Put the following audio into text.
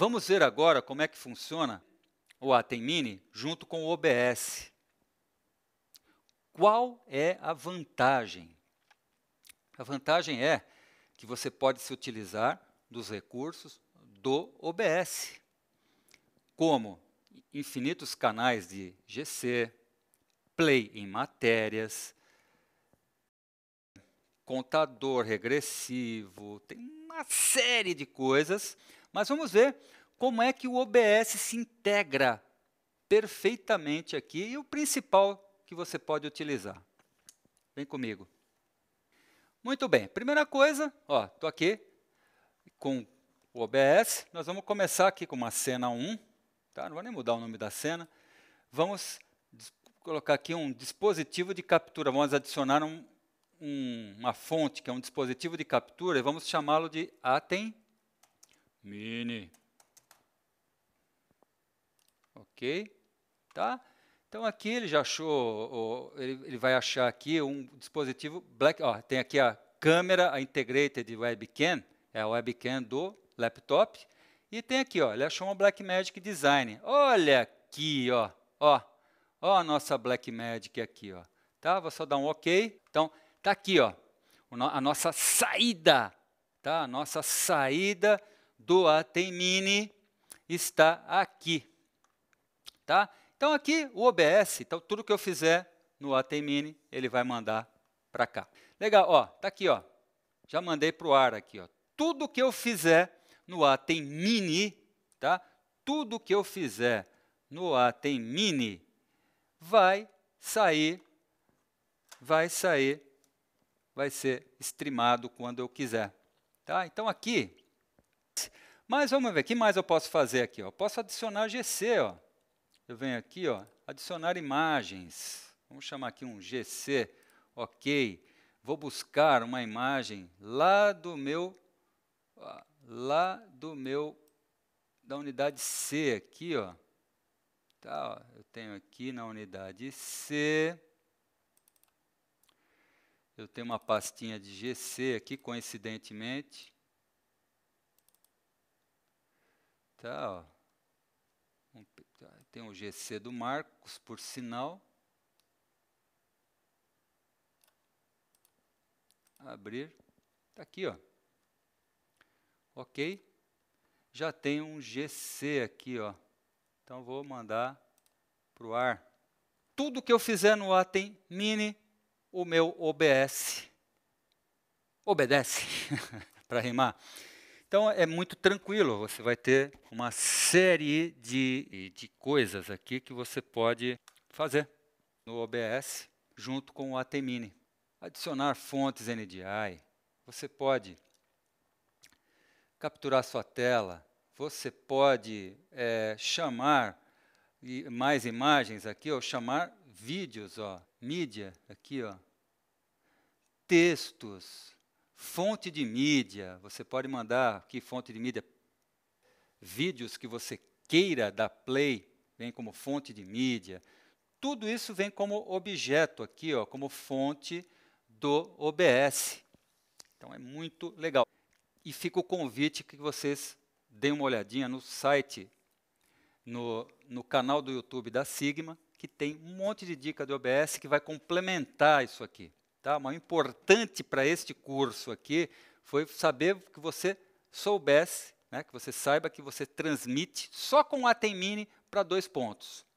Vamos ver agora como é que funciona o Mini junto com o OBS. Qual é a vantagem? A vantagem é que você pode se utilizar dos recursos do OBS, como infinitos canais de GC, play em matérias, contador regressivo, tem uma série de coisas mas vamos ver como é que o OBS se integra perfeitamente aqui e o principal que você pode utilizar. Vem comigo. Muito bem, primeira coisa, ó, tô aqui com o OBS, nós vamos começar aqui com uma cena 1, tá? não vou nem mudar o nome da cena, vamos colocar aqui um dispositivo de captura, vamos adicionar um, um, uma fonte, que é um dispositivo de captura, e vamos chamá-lo de Atem mini. Ok? Tá? Então aqui ele já achou, ele, ele vai achar aqui um dispositivo black, ó, tem aqui a câmera, a integrated webcam, é a webcam do laptop, e tem aqui, ó, ele achou uma Blackmagic Design. Olha aqui, ó, ó, ó a nossa Blackmagic aqui, ó. Tá? Vou só dar um OK. Então, tá aqui, ó, a nossa saída, tá? A nossa saída do Atemini está aqui. Tá? Então, aqui o OBS, então, tudo que eu fizer no Atemini, ele vai mandar para cá. Legal, ó, tá aqui, ó. Já mandei para o ar aqui, ó. Tudo que eu fizer no Atemini, tá? Tudo que eu fizer no Mini vai sair, vai sair, vai ser streamado quando eu quiser. Tá? Então aqui mas vamos ver, o que mais eu posso fazer aqui? Eu posso adicionar GC. Ó. Eu venho aqui, ó, adicionar imagens. Vamos chamar aqui um GC. Ok. Vou buscar uma imagem lá do meu, lá do meu, da unidade C aqui, ó. Tá, ó, eu tenho aqui na unidade C, eu tenho uma pastinha de GC aqui, coincidentemente. Tá, ó. Tem o GC do Marcos, por sinal. Abrir. Está aqui, ó. Ok. Já tem um GC aqui, ó. Então vou mandar para o ar. Tudo que eu fizer no Atem Mini, o meu OBS obedece. para rimar. Então é muito tranquilo, você vai ter uma série de, de coisas aqui que você pode fazer no OBS junto com o Atemini. Adicionar fontes NDI, você pode capturar sua tela, você pode é, chamar mais imagens aqui, ou chamar vídeos, ó, mídia aqui, ó, textos, Fonte de mídia, você pode mandar que fonte de mídia vídeos que você queira da play, vem como fonte de mídia. Tudo isso vem como objeto aqui, ó, como fonte do OBS. Então é muito legal. E fica o convite que vocês deem uma olhadinha no site, no, no canal do YouTube da Sigma, que tem um monte de dica do OBS que vai complementar isso aqui. Tá? Mas o importante para este curso aqui foi saber que você soubesse, né, que você saiba que você transmite só com o Atemini para dois pontos.